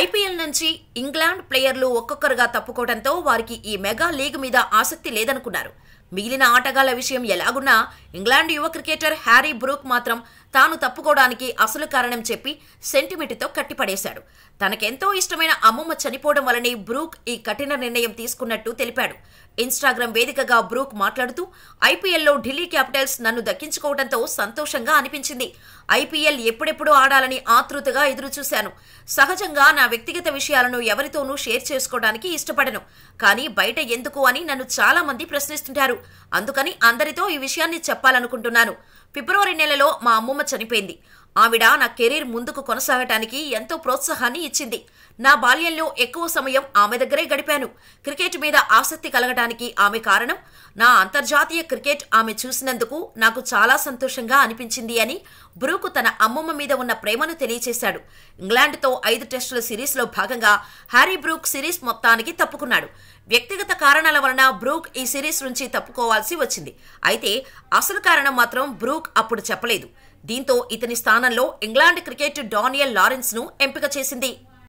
IPL నుంచి England ప్లేయర్లు ఒక్కొక్కరుగా తప్పుకోవడంతో వారికి ఈ మెగా లీగ్ మీద ఆసక్తి లేదనుకున్నారు మిగిలిన ఆటగాళ్ల విషయం ఎలాగున్నా ఇంగ్లాండ్ యువ క్రికెటర్ హ్యారీ బ్రూక్ మాత్రం తాను తప్పుకోవడానికి అసలు కారణం చెప్పి సెంటిమెంట్తో కట్టిపడేశాడు తనకెంతో ఇష్టమైన అమ్మమ్మ చనిపోవడం వలనే బ్రూక్ ఈ కఠిన నిర్ణయం తీసుకున్నట్టు తెలిపాడు ఇన్స్టాగ్రామ్ వేదికగా బ్రూక్ మాట్లాడుతూ ఐపీఎల్లో ఢిల్లీ క్యాపిటల్స్ నన్ను దక్కించుకోవడంతో సంతోషంగా అనిపించింది ఐపీఎల్ ఎప్పుడెప్పుడు ఆడాలని ఆతృతగా ఎదురుచూశాను సహజంగా నా వ్యక్తిగత విషయాలను ఎవరితోనూ షేర్ చేసుకోవడానికి ఇష్టపడను కానీ బయట ఎందుకు అని నన్ను చాలా మంది ప్రశ్నిస్తుంటారు అందుకని అందరితో ఈ విషయాన్ని చెప్పాలనుకుంటున్నాను ఫిబ్రవరి నెలలో మా అమ్మమ్మ చనిపోయింది ఆవిడ నా కెరీర్ ముందుకు కొనసాగటానికి ఎంతో ప్రోత్సాహాన్ని ఇచ్చింది నా బాల్యంలో ఎక్కువ సమయం ఆమె దగ్గరే గడిపాను క్రికెట్ మీద ఆసక్తి కలగటానికి ఆమె కారణం నా అంతర్జాతీయ క్రికెట్ ఆమె చూసినందుకు నాకు చాలా సంతోషంగా అనిపించింది అని బ్రూకు తన అమ్మమ్మ మీద ఉన్న ప్రేమను తెలియచేశాడు ఇంగ్లాండ్తో ఐదు టెస్టుల సిరీస్లో భాగంగా హ్యారీ బ్రూక్ సిరీస్ మొత్తానికి తప్పుకున్నాడు వ్యక్తిగత కారణాల వలన బ్రూక్ ఈ సిరీస్ నుంచి తప్పుకోవాల్సి వచ్చింది అయితే అసలు కారణం మాత్రం బ్రూక్ అప్పుడు చెప్పలేదు దీంతో ఇతని స్థానంలో ఇంగ్లాండ్ క్రికెట్ డానియల్ లారెన్స్ ను ఎంపిక చేసింది